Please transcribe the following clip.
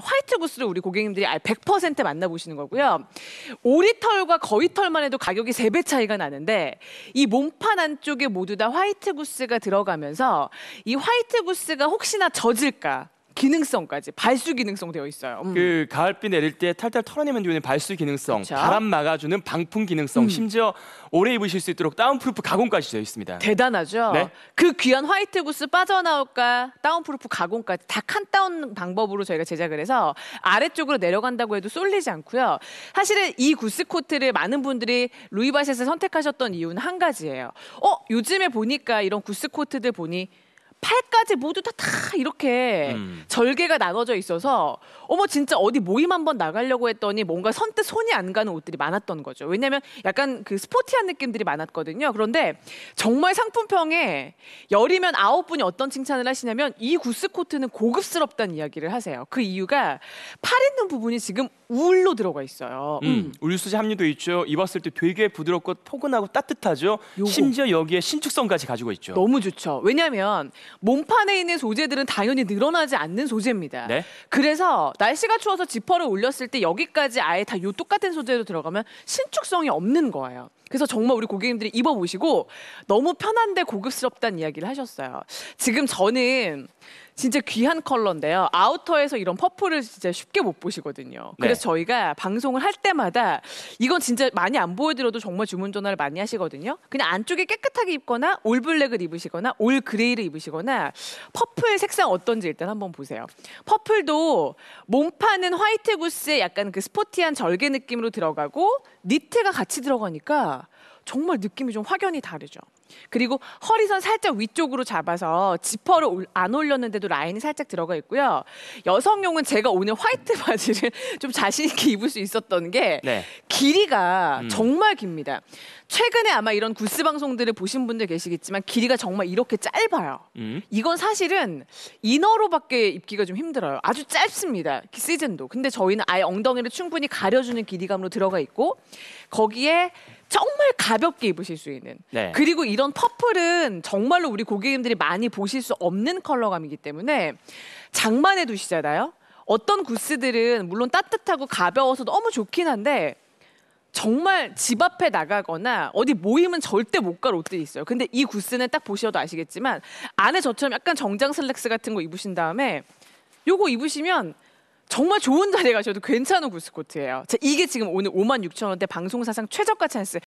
화이트 구스를 우리 고객님들이 100% 만나보시는 거고요. 오리털과 거위털만 해도 가격이 3배 차이가 나는데 이 몸판 안쪽에 모두 다 화이트 구스가 들어가면서 이 화이트 구스가 혹시나 젖을까 기능성까지 발수 기능성 되어 있어요. 그 음. 그 가을비 내릴 때 탈탈 털어내면 되는 발수 기능성, 그쵸? 바람 막아주는 방풍 기능성, 음. 심지어 오래 입으실 수 있도록 다운프루프 가공까지 되어 있습니다. 대단하죠. 네? 그 귀한 화이트 구스 빠져나올까 다운프루프 가공까지 다 칸다운 방법으로 저희가 제작을 해서 아래쪽으로 내려간다고 해도 쏠리지 않고요. 사실은 이 구스 코트를 많은 분들이 루이바셋을 선택하셨던 이유는 한 가지예요. 어 요즘에 보니까 이런 구스 코트들 보니 팔까지 모두 다, 다 이렇게 음. 절개가 나눠져 있어서 어머 진짜 어디 모임 한번 나가려고 했더니 뭔가 선뜻 손이 안 가는 옷들이 많았던 거죠. 왜냐면 하 약간 그 스포티한 느낌들이 많았거든요. 그런데 정말 상품평에 열이면 아홉 분이 어떤 칭찬을 하시냐면 이 구스 코트는 고급스럽다는 이야기를 하세요. 그 이유가 팔 있는 부분이 지금 울로 들어가 있어요. 음. 음. 울 수지 함유도 있죠. 입었을 때 되게 부드럽고 포근하고 따뜻하죠. 요거. 심지어 여기에 신축성까지 가지고 있죠. 너무 좋죠. 왜냐면 하 몸판에 있는 소재들은 당연히 늘어나지 않는 소재입니다. 네? 그래서 날씨가 추워서 지퍼를 올렸을 때 여기까지 아예 다 요 똑같은 소재로 들어가면 신축성이 없는 거예요. 그래서 정말 우리 고객님들이 입어보시고 너무 편한데 고급스럽다는 이야기를 하셨어요. 지금 저는 진짜 귀한 컬러인데요. 아우터에서 이런 퍼플을 진짜 쉽게 못 보시거든요. 네. 그래서 네. 저희가 방송을 할 때마다 이건 진짜 많이 안 보여드려도 정말 주문 전화를 많이 하시거든요. 그냥 안쪽에 깨끗하게 입거나 올 블랙을 입으시거나 올 그레이를 입으시거나 퍼플 색상 어떤지 일단 한번 보세요. 퍼플도 몸판은 화이트 구스에 약간 그 스포티한 절개 느낌으로 들어가고 니트가 같이 들어가니까 정말 느낌이 좀 확연히 다르죠. 그리고 허리선 살짝 위쪽으로 잡아서 지퍼를 안 올렸는데도 라인이 살짝 들어가 있고요. 여성용은 제가 오늘 화이트 바지를 좀 자신 있게 입을 수 있었던 게 네. 길이가 음. 정말 깁니다. 최근에 아마 이런 구스 방송들을 보신 분들 계시겠지만 길이가 정말 이렇게 짧아요. 음. 이건 사실은 이너로밖에 입기가 좀 힘들어요. 아주 짧습니다. 시즌도. 근데 저희는 아예 엉덩이를 충분히 가려주는 길이감으로 들어가 있고 거기에 정말 가볍게 입으실 수 있는 네. 그리고 이런 퍼플은 정말로 우리 고객님들이 많이 보실 수 없는 컬러감이기 때문에 장만해 두시잖아요. 어떤 구스들은 물론 따뜻하고 가벼워서 너무 좋긴 한데 정말 집 앞에 나가거나 어디 모임은 절대 못 갈 옷들이 있어요. 근데 이 구스는 딱 보셔도 아시겠지만 안에 저처럼 약간 정장 슬랙스 같은 거 입으신 다음에 요거 입으시면 정말 좋은 자리 에 가셔도 괜찮은 구스 코트예요. 자, 이게 지금 오늘 5만 6 0 원대 방송사상 최저가 찬스.